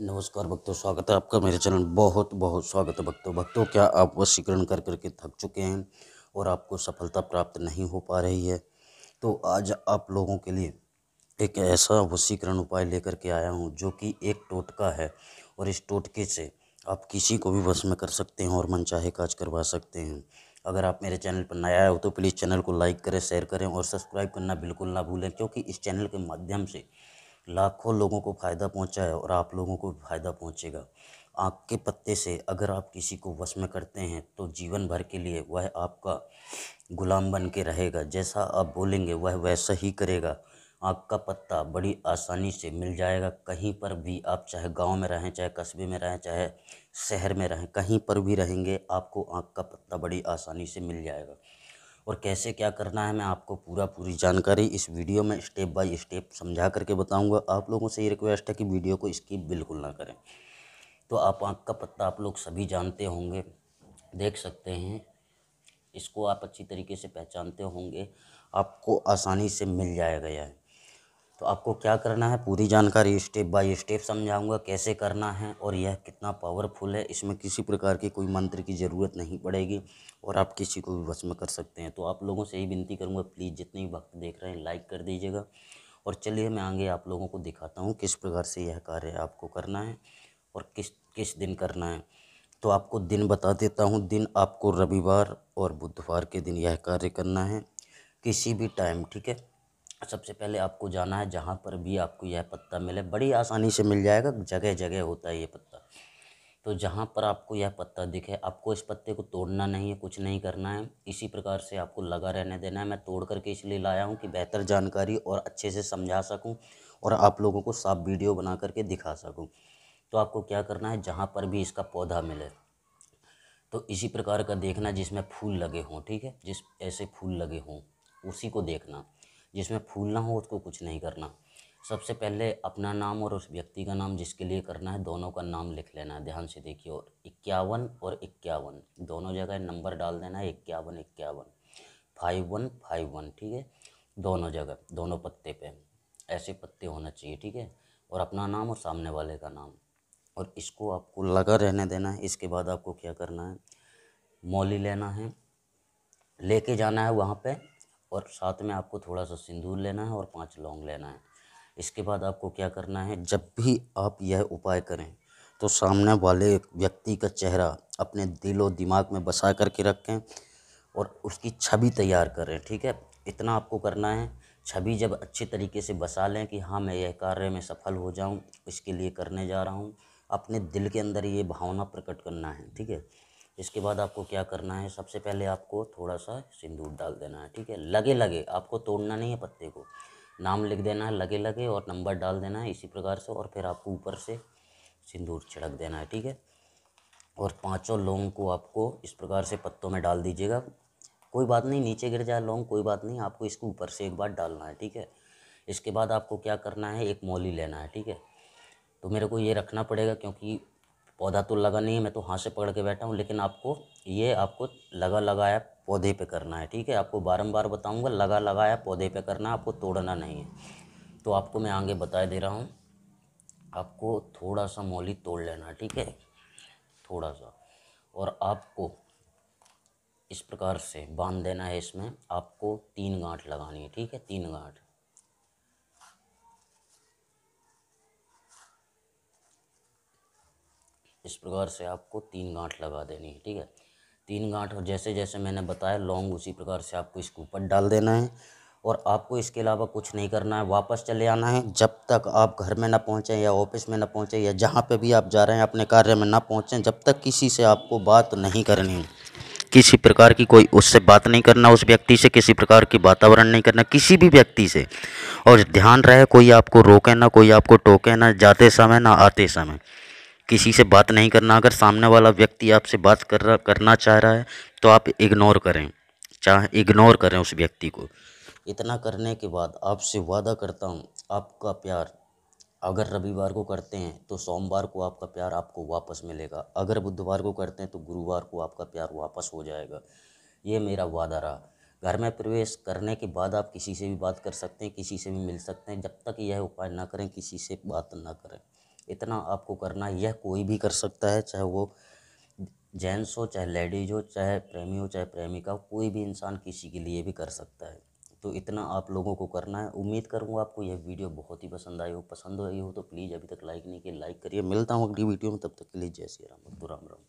नमस्कार भक्तों स्वागत है आपका मेरे चैनल बहुत बहुत स्वागत है भक्तों भक्तों क्या आप वशीकरण कर करके थक चुके हैं और आपको सफलता प्राप्त नहीं हो पा रही है तो आज आप लोगों के लिए एक ऐसा वशीकरण उपाय लेकर के आया हूँ जो कि एक टोटका है और इस टोटके से आप किसी को भी वश में कर सकते हैं और मन चाहे काज करवा सकते हैं अगर आप मेरे चैनल पर नया आए हो तो प्लीज़ चैनल को लाइक करें शेयर करें और सब्सक्राइब करना बिल्कुल ना भूलें क्योंकि इस चैनल के माध्यम से लाखों लोगों को फ़ायदा पहुंचा है और आप लोगों को भी फ़ायदा पहुंचेगा आँख के पत्ते से अगर आप किसी को वश में करते हैं तो जीवन भर के लिए वह आपका गुलाम बन के रहेगा जैसा आप बोलेंगे वह वैसा ही करेगा आँख का पत्ता बड़ी आसानी से मिल जाएगा कहीं पर भी आप चाहे गांव में रहें चाहे कस्बे में रहें चाहे शहर में रहें कहीं पर भी रहेंगे आपको आँख का पत्ता बड़ी आसानी से मिल जाएगा और कैसे क्या करना है मैं आपको पूरा पूरी जानकारी इस वीडियो में स्टेप बाय स्टेप समझा करके बताऊंगा आप लोगों से ये रिक्वेस्ट है कि वीडियो को स्किप बिल्कुल ना करें तो आप आँख का पत्ता आप लोग सभी जानते होंगे देख सकते हैं इसको आप अच्छी तरीके से पहचानते होंगे आपको आसानी से मिल जाया गया है तो आपको क्या करना है पूरी जानकारी स्टेप बाय स्टेप समझाऊंगा कैसे करना है और यह कितना पावरफुल है इसमें किसी प्रकार की कोई मंत्र की ज़रूरत नहीं पड़ेगी और आप किसी को भी भस्म में कर सकते हैं तो आप लोगों से ही विनती करूँगा प्लीज़ जितने भी वक्त देख रहे हैं लाइक कर दीजिएगा और चलिए मैं आगे आप लोगों को दिखाता हूँ किस प्रकार से यह कार्य आपको करना है और किस किस दिन करना है तो आपको दिन बता देता हूँ दिन आपको रविवार और बुधवार के दिन यह कार्य करना है किसी भी टाइम ठीक है सबसे पहले आपको जाना है जहाँ पर भी आपको यह पत्ता मिले बड़ी आसानी से मिल जाएगा जगह जगह होता है ये पत्ता तो जहाँ पर आपको यह पत्ता दिखे आपको इस पत्ते को तोड़ना नहीं है कुछ नहीं करना है इसी प्रकार से आपको लगा रहने देना है मैं तोड़ करके इसलिए लाया हूँ कि बेहतर जानकारी और अच्छे से समझा सकूँ और आप लोगों को साफ वीडियो बना करके दिखा सकूँ तो आपको क्या करना है जहाँ पर भी इसका पौधा मिले तो इसी प्रकार का देखना जिसमें फूल लगे हों ठीक है जिस ऐसे फूल लगे हों उसी को देखना जिसमें फूल ना हो उसको कुछ नहीं करना सबसे पहले अपना नाम और उस व्यक्ति का नाम जिसके लिए करना है दोनों का नाम लिख लेना है ध्यान से देखिए और इक्यावन और इक्यावन दोनों जगह नंबर डाल देना है इक्यावन इक्यावन फाइव वन फाइव वन ठीक है दोनों जगह दोनों पत्ते पे ऐसे पत्ते होना चाहिए ठीक है और अपना नाम और सामने वाले का नाम और इसको आपको लगा रहने देना है इसके बाद आपको क्या करना है मौली लेना है लेके जाना है वहाँ पे और साथ में आपको थोड़ा सा सिंदूर लेना है और पाँच लौंग लेना है इसके बाद आपको क्या करना है जब भी आप यह उपाय करें तो सामने वाले व्यक्ति का चेहरा अपने दिल और दिमाग में बसा करके रखें और उसकी छवि तैयार करें ठीक है इतना आपको करना है छवि जब अच्छे तरीके से बसा लें कि हाँ मैं यह कार्य में सफल हो जाऊँ इसके लिए करने जा रहा हूँ अपने दिल के अंदर ये भावना प्रकट करना है ठीक है इसके बाद आपको क्या करना है सबसे पहले आपको थोड़ा सा सिंदूर डाल देना है ठीक है लगे लगे आपको तोड़ना नहीं है पत्ते को नाम लिख देना है लगे लगे और नंबर डाल देना है इसी प्रकार से और फिर आपको ऊपर से सिंदूर छिड़क देना है ठीक है और पांचों लौंग को आपको इस प्रकार से पत्तों में डाल दीजिएगा कोई बात नहीं नीचे गिर जाए लौंग कोई बात नहीं आपको इसको ऊपर से एक बार डालना है ठीक है इसके बाद आपको क्या करना है एक मौली लेना है ठीक है तो मेरे को ये रखना पड़ेगा क्योंकि पौधा तो लगा नहीं है मैं तो हाथ से पकड़ के बैठा हूँ लेकिन आपको ये आपको लगा लगाया पौधे पे करना है ठीक है आपको बारंबार बताऊंगा लगा लगाया पौधे पे करना आपको तोड़ना नहीं है तो आपको मैं आगे बता दे रहा हूँ आपको थोड़ा सा मोली तोड़ लेना ठीक है थोड़ा सा और आपको इस प्रकार से बांध देना है इसमें आपको तीन गांठ लगानी है ठीक है तीन गांठ इस प्रकार से आपको तीन गांठ लगा देनी है ठीक है तीन गांठ और जैसे जैसे मैंने बताया लॉन्ग उसी प्रकार से आपको इसके ऊपर डाल देना है और आपको इसके अलावा कुछ नहीं करना है वापस चले आना है जब तक आप घर में ना पहुँचें या ऑफिस में ना पहुँचें या जहाँ पर भी आप जा रहे हैं अपने कार्य में ना पहुँचें जब तक किसी से आपको बात नहीं करनी किसी प्रकार की कोई उससे बात नहीं करना उस व्यक्ति से किसी प्रकार की वातावरण नहीं करना किसी भी व्यक्ति से और ध्यान रहे कोई आपको रोके ना कोई आपको टोके ना जाते समय ना आते समय किसी से बात नहीं करना अगर सामने वाला व्यक्ति आपसे बात कर रहा करना चाह रहा है तो आप इग्नोर करें चाह इग्नोर करें उस व्यक्ति को इतना करने के बाद आपसे वादा करता हूँ आपका प्यार अगर रविवार को करते हैं तो सोमवार को आपका प्यार आपको वापस मिलेगा अगर बुधवार को करते हैं तो गुरुवार को आपका प्यार वापस हो जाएगा ये मेरा वादा रहा घर में प्रवेश करने के बाद आप किसी से भी बात कर सकते हैं किसी से भी मिल सकते हैं जब तक यह उपाय ना करें किसी से बात ना करें इतना आपको करना है यह कोई भी कर सकता है चाहे वो जेंट्स हो चाहे लेडीज हो चाहे प्रेमी हो चाहे प्रेमिका हो कोई भी इंसान किसी के लिए भी कर सकता है तो इतना आप लोगों को करना है उम्मीद करूँगा आपको यह वीडियो बहुत ही पसंद आई हो पसंद आई हो तो प्लीज़ अभी तक लाइक नहीं किया लाइक करिए मिलता हूँ अगली वीडियो में तब तक के लिए जय श्री राम भक्तू राम राम